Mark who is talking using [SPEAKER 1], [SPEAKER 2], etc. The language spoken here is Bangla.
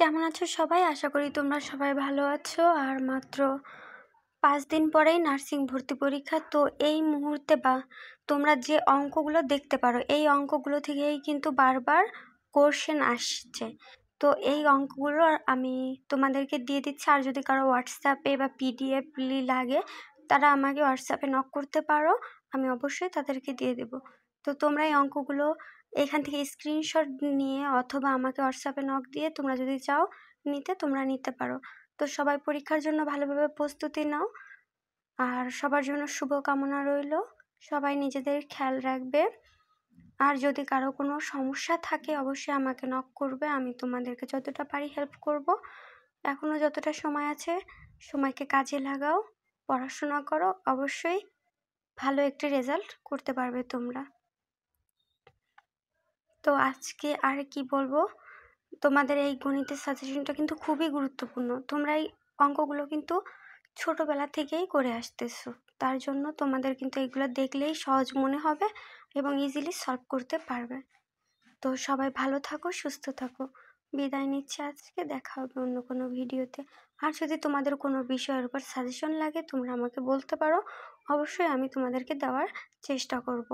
[SPEAKER 1] কেমন আছো সবাই আশা করি তোমরা সবাই ভালো আছো আর মাত্র পাঁচ দিন পরেই নার্সিং ভর্তি পরীক্ষা তো এই মুহূর্তে বা তোমরা যে অঙ্কগুলো দেখতে পারো এই অঙ্কগুলো থেকেই কিন্তু বারবার কোর্শন আসছে তো এই অঙ্কগুলো আমি তোমাদেরকে দিয়ে দিচ্ছি আর যদি কারো হোয়াটসঅ্যাপে বা পিডিএফ লাগে তারা আমাকে হোয়াটসঅ্যাপে নক করতে পারো আমি অবশ্যই তাদেরকে দিয়ে দেবো তো তোমরা এই অঙ্কগুলো এখান থেকে স্ক্রিনশট নিয়ে অথবা আমাকে হোয়াটসঅ্যাপে নক দিয়ে তোমরা যদি চাও নিতে তোমরা নিতে পারো তো সবাই পরীক্ষার জন্য ভালোভাবে প্রস্তুতি নাও আর সবার জন্য শুভকামনা রইল সবাই নিজেদের খেয়াল রাখবে আর যদি কারো কোনো সমস্যা থাকে অবশ্যই আমাকে নক করবে আমি তোমাদেরকে যতটা পারি হেল্প করব এখনও যতটা সময় আছে সময়কে কাজে লাগাও পড়াশোনা করো অবশ্যই ভালো একটি রেজাল্ট করতে পারবে তোমরা তো আজকে আর কি বলবো তোমাদের এই গণিতের সাজেশনটা কিন্তু খুবই গুরুত্বপূর্ণ তোমরা এই অঙ্কগুলো কিন্তু ছোটোবেলা থেকেই করে আসতেছো তার জন্য তোমাদের কিন্তু এগুলো দেখলেই সহজ মনে হবে এবং ইজিলি সলভ করতে পারবে তো সবাই ভালো থাকো সুস্থ থাকো বিদায় নিচ্ছে আজকে দেখা হবে অন্য কোনো ভিডিওতে আর যদি তোমাদের কোনো বিষয়ের উপর সাজেশন লাগে তোমরা আমাকে বলতে পারো অবশ্যই আমি তোমাদেরকে দেওয়ার চেষ্টা করব